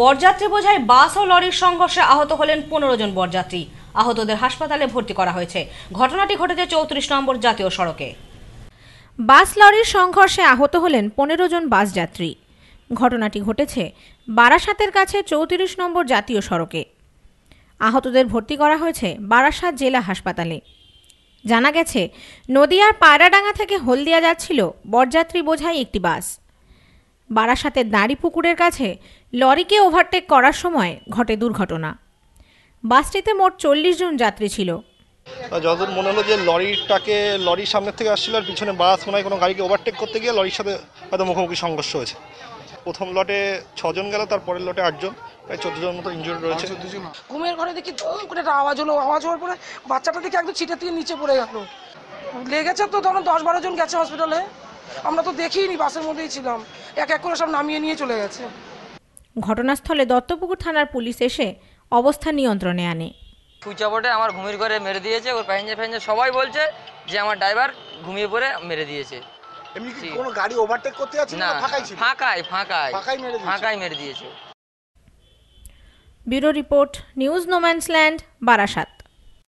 বরযাত্রী বোঝাই বাস ও লরির সংঘর্ষে আহত হলেন পনেরো জন বরযাত্রী আহতদের হাসপাতালে ভর্তি করা হয়েছে ঘটনাটি ঘটেছে চৌত্রিশ নম্বর জাতীয় সড়কে বাস লরির সংঘর্ষে আহত হলেন পনেরো জন বাস যাত্রী ঘটনাটি ঘটেছে বারাসাতের কাছে চৌত্রিশ নম্বর জাতীয় সড়কে আহতদের ভর্তি করা হয়েছে বারাসাত জেলা হাসপাতালে জানা গেছে নদিয়ার পায়রাডাঙ্গা থেকে হলদিয়া যাচ্ছিল বরযাত্রী বোঝাই একটি বাস বারাসাতের পুকুরের কাছে লরিকে ওভারটেক করার সময় ঘটে দুর্ঘটনা বাসটিতে মোট চল্লিশ জন যাত্রী ছিল যতদূর মনে হলো যে লরিটাকে লরির সামনে থেকে আসছিল আর পিছনে বাস মনে হয় কোনো গাড়িকে ওভারটেক করতে গিয়ে লরির সাথে হয়তো মুখোমুখি সংঘর্ষ হয়েছে প্রথম লটে ছজন গেল তারপরের লটে আটজন প্রায় চোদ্দ জন মতো ইঞ্জুরি রয়েছে ঘুমের ঘরে দেখি দুম করে একটা আওয়াজ হলো আওয়াজ হওয়ার পরে বাচ্চাটা দেখি একদম ছিটের থেকে নিচে পড়ে গেল লেগেছে তো ধরুন দশ বারো জন গেছে হসপিটালে আমরা তো দেখিনি বাসের মধ্যেই ছিলাম এক এক করে সব নামিয়ে নিয়ে চলে গেছে ঘটনাস্থলে দত্তপুকুর থানার পুলিশ এসে অবস্থা নিয়ন্ত্রণে আনে সুইচাবটে আমার ঘুমির ঘরে মেরে দিয়েছে ওর প্যাসেঞ্জার ফ্যাঞ্জে সবাই বলছে যে আমার ড্রাইভার ঘুমিয়ে পড়ে মেরে দিয়েছে কোনো গাড়ি ওভারটেক করতে না ফাঁকাই মেরে দিয়েছে মেরে দিয়েছে bureau report news no man's land Barasat